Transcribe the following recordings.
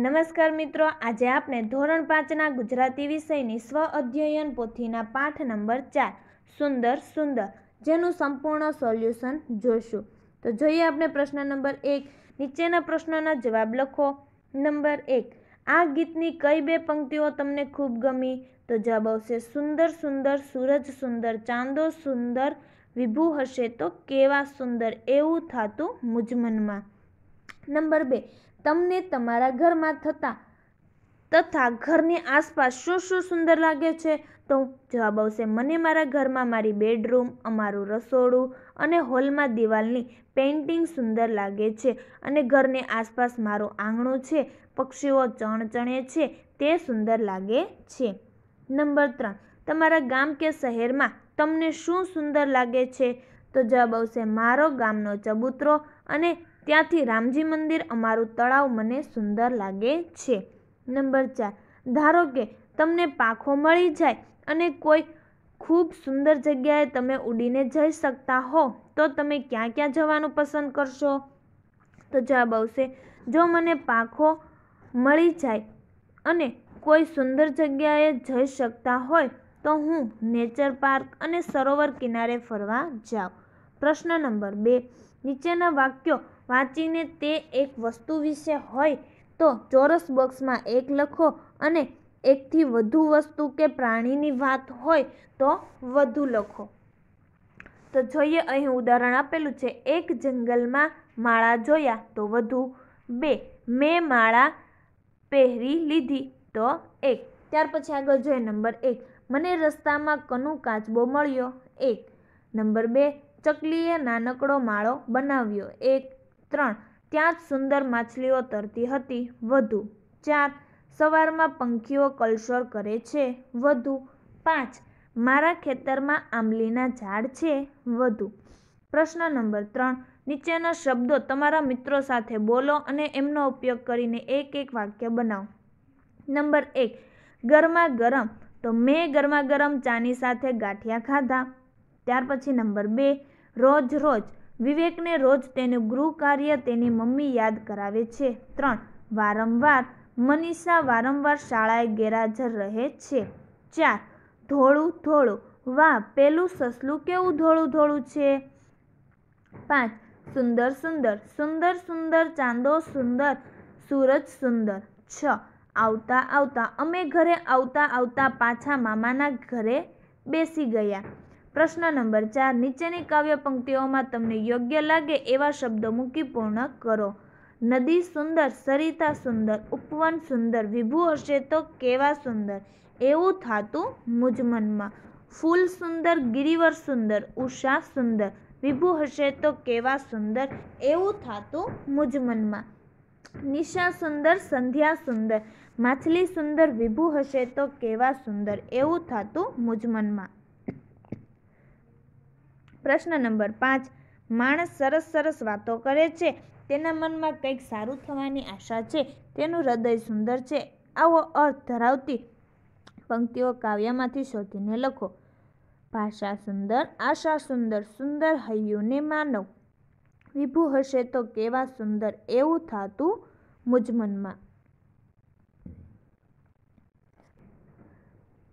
નમસ્કાર મિત્રો આજે આપણે ધોરણ પાંચના ગુજરાતી વિષયની સ્વ અધ્યયન પોથીના પાઠ નંબર ચાર સુંદર સુંદર જેનું સંપૂર્ણ સોલ્યુશન જોઈશું તો જોઈએ આપણે પ્રશ્ન નંબર એક નીચેના પ્રશ્નોના જવાબ લખો નંબર એક આ ગીતની કઈ બે પંક્તિઓ તમને ખૂબ ગમી તો જવાબ આવશે સુંદર સુંદર સૂરજ સુંદર ચાંદો સુંદર વિભુ હશે તો કેવા સુંદર એવું થતું મુજમનમાં નંબર બે તમને તમારા ઘરમાં થતા તથા ઘરની આસપાસ શું શું સુંદર લાગે છે તો જવાબ આવશે મને મારા ઘરમાં મારી બેડરૂમ અમારું રસોડું અને હોલમાં દિવાલની પેઇન્ટિંગ સુંદર લાગે છે અને ઘરની આસપાસ મારું આંગણું છે પક્ષીઓ ચણચણે છે તે સુંદર લાગે છે નંબર ત્રણ તમારા ગામ કે શહેરમાં તમને શું સુંદર લાગે છે તો જવાબ આવશે મારો ગામનો ચબૂતરો અને ત્યાંથી રામજી મંદિર અમારું તળાવ મને સુંદર લાગે છે નંબર ચાર ધારો કે તમને પાખો મળી જાય અને કોઈ ખૂબ સુંદર જગ્યાએ તમે ઉડીને જઈ શકતા હો તો તમે ક્યાં ક્યાં જવાનું પસંદ કરશો તો જવાબ આવશે જો મને પાખો મળી જાય અને કોઈ સુંદર જગ્યાએ જઈ શકતા હોય તો હું નેચર પાર્ક અને સરોવર કિનારે ફરવા જાઉં પ્રશ્ન નંબર બે નીચેના વાક્યો વાંચીને તે એક વસ્તુ વિશે હોય તો ચોરસ બોક્સમાં એક લખો અને એકથી વધુ વસ્તુ કે પ્રાણીની વાત હોય તો વધુ લખો તો જોઈએ અહીં ઉદાહરણ આપેલું છે એક જંગલમાં માળા જોયા તો વધુ બે મેં માળા પહેરી લીધી તો એક ત્યાર પછી આગળ જોઈએ નંબર એક મને રસ્તામાં કનુ કાચબો મળ્યો એક નંબર બે ચકલીએ નાનકડો માળો બનાવ્યો એક ત્રણ ત્યાં જ સુંદર માછલીઓ તરતી હતી વધુ ચાર સવારમાં પંખીઓ કલશોર કરે છે વધુ પાંચ મારા ખેતરમાં આંબલીના ઝાડ છે વધુ પ્રશ્ન નંબર ત્રણ નીચેના શબ્દો તમારા મિત્રો સાથે બોલો અને એમનો ઉપયોગ કરીને એક એક વાક્ય બનાવો નંબર એક ગરમા ગરમ તો મેં ગરમા ગરમ ચાની સાથે ગાંઠિયા ખાધા ત્યાર પછી નંબર બે રોજ રોજ વિવેકને રોજ તેનું ગૃહકાર્ય તેની મમ્મી યાદ કરાવે છે ત્રણ વારંવાર મનીષા વારંવાર શાળાએ ગેરહાજર રહે છે ચાર ધોળું ધોળું વાહ પેલું સસલું કેવું ધોળું ધોળું છે પાંચ સુંદર સુંદર સુંદર સુંદર ચાંદો સુંદર સૂરજ સુંદર છ આવતા આવતા અમે ઘરે આવતા આવતા પાછા મામાના ઘરે બેસી ગયા પ્રશ્ન નંબર ચાર નીચેની કાવ્ય પંક્તિઓમાં તમને યોગ્ય લાગે એવા શબ્દો મૂકી પૂર્ણ કરો નદી સુંદર સરિતા સુંદર ઉપવન સુંદર વિભુ હશે તો કેવા સુંદર એવું થાતું મુજમનમાં ફૂલ સુંદર ગિરિવર સુંદર ઉષા સુંદર વિભુ હશે તો કેવા સુંદર એવું થાતું મુજમનમાં નિશા સુંદર સંધ્યા સુંદર માછલી સુંદર વિભુ હશે તો કેવા સુંદર એવું થાતું મુજમનમાં પ્રશ્ન નંબર પાંચ માણસ સરસ સરસ વાતો કરે છે તેના મનમાં કંઈક સારું થવાની આશા છે તેનું હૃદય સુંદર છે આવો અર્થ ધરાવતી પંક્તિઓ કાવ્યમાંથી શોધીને લખો ભાષા સુંદર આશા સુંદર સુંદર હૈયુને માનવ વિભુ હશે તો કેવા સુંદર એવું થાતું મુજમનમાં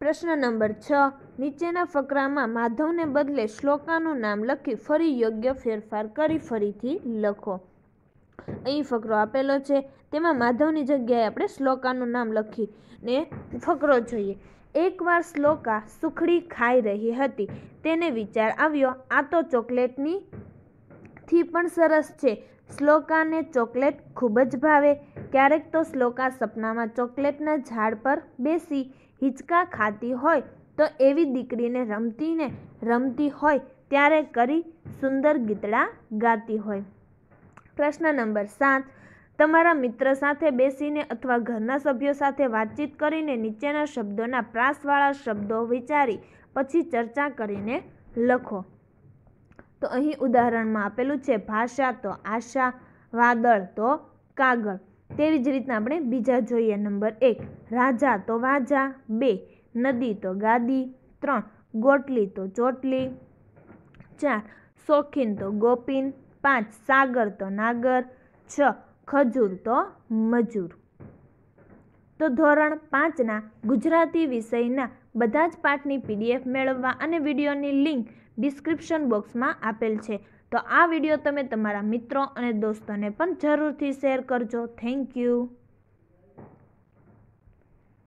પ્રશ્ન નંબર છ નીચેના ફકરામાં માધવને બદલે શ્લોકાનું નામ લખી ફરી યોગ્ય ફેરફાર કરી ફરીથી લખો અહીં ફકરો આપેલો છે તેમાં માધવની જગ્યાએ આપણે શ્લોકાનું નામ લખીને ફકરો જોઈએ એકવાર શ્લોકા સુખડી ખાઈ રહી હતી તેને વિચાર આવ્યો આ તો ચોકલેટની થી પણ સરસ છે શ્લોકાને ચોકલેટ ખૂબ જ ભાવે ક્યારેક તો શ્લોકા સપનામાં ચોકલેટના ઝાડ પર બેસી હિંચકા ખાતી હોય તો એવી દીકરીને રમતીને રમતી હોય ત્યારે કરી સુંદર ગીતડા ગાતી હોય પ્રશ્ન નંબર સાત તમારા મિત્ર સાથે બેસીને અથવા ઘરના સભ્યો સાથે વાતચીત કરીને નીચેના શબ્દોના પ્રાસવાળા શબ્દો વિચારી પછી ચર્ચા કરીને લખો તો અહીં ઉદાહરણમાં આપેલું છે ભાષા તો આશા વાદળ તો કાગળ તેવી જ રીતના આપણે બીજા જોઈએ નંબર એક રાજા તો વાજા બે નદી તો ગાદી ત્રણ ગોટલી તો ચોટલી ચાર શોખીન તો ગોપીન પાંચ સાગર તો નાગર છ ખજૂર તો મજૂર તો ધોરણ પાંચના ગુજરાતી વિષયના બધા જ પાઠની પીડીએફ મેળવવા અને વિડીયોની લિંક ડિસ્ક્રિપ્શન બોક્સમાં આપેલ છે તો આ વિડીયો તમે તમારા મિત્રો અને દોસ્તોને પણ જરૂરથી શેર કરજો થેન્ક યુ